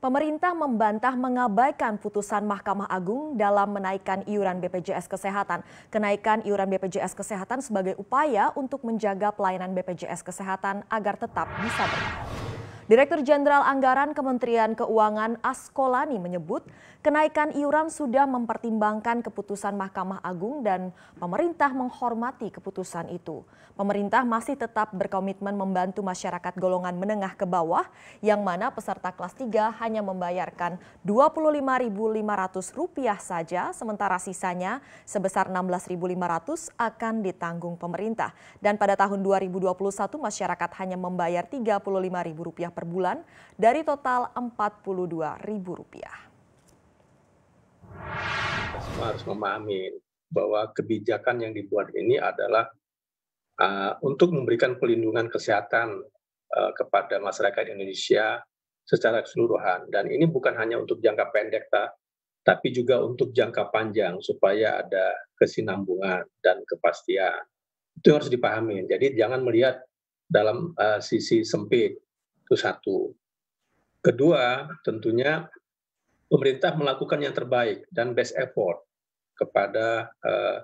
Pemerintah membantah mengabaikan putusan Mahkamah Agung dalam menaikkan iuran BPJS Kesehatan. Kenaikan iuran BPJS Kesehatan sebagai upaya untuk menjaga pelayanan BPJS Kesehatan agar tetap bisa berjalan. Direktur Jenderal Anggaran Kementerian Keuangan Askolani menyebut kenaikan iuran sudah mempertimbangkan keputusan Mahkamah Agung dan pemerintah menghormati keputusan itu. Pemerintah masih tetap berkomitmen membantu masyarakat golongan menengah ke bawah yang mana peserta kelas 3 hanya membayarkan Rp25.500 saja sementara sisanya sebesar Rp16.500 akan ditanggung pemerintah. Dan pada tahun 2021 masyarakat hanya membayar Rp35.000 per per bulan dari total Rp42.000. Semua harus memahami bahwa kebijakan yang dibuat ini adalah uh, untuk memberikan pelindungan kesehatan uh, kepada masyarakat Indonesia secara keseluruhan. Dan ini bukan hanya untuk jangka pendek, ta, tapi juga untuk jangka panjang supaya ada kesinambungan dan kepastian. Itu harus dipahami. Jadi jangan melihat dalam uh, sisi sempit. Itu satu. Kedua, tentunya pemerintah melakukan yang terbaik dan best effort kepada uh,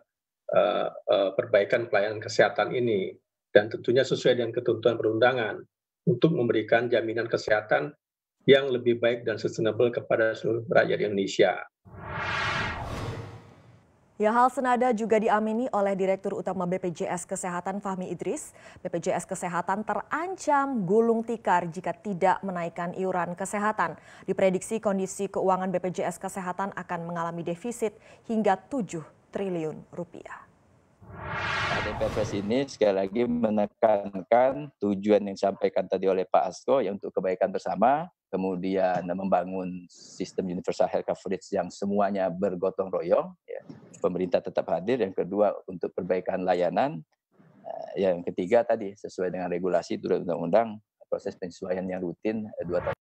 uh, uh, perbaikan pelayanan kesehatan ini dan tentunya sesuai dengan ketentuan perundangan untuk memberikan jaminan kesehatan yang lebih baik dan sustainable kepada seluruh rakyat Indonesia. Ya, hal senada juga diamini oleh Direktur Utama BPJS Kesehatan Fahmi Idris. BPJS Kesehatan terancam gulung tikar jika tidak menaikkan iuran kesehatan. Diprediksi kondisi keuangan BPJS Kesehatan akan mengalami defisit hingga 7 triliun rupiah. BPJS ini sekali lagi menekankan tujuan yang disampaikan tadi oleh Pak Asko yang untuk kebaikan bersama, kemudian membangun sistem universal health coverage yang semuanya bergotong royong, ya pemerintah tetap hadir, yang kedua untuk perbaikan layanan, eh, yang ketiga tadi sesuai dengan regulasi turut undang-undang proses penyesuaian yang rutin eh, dua tahun.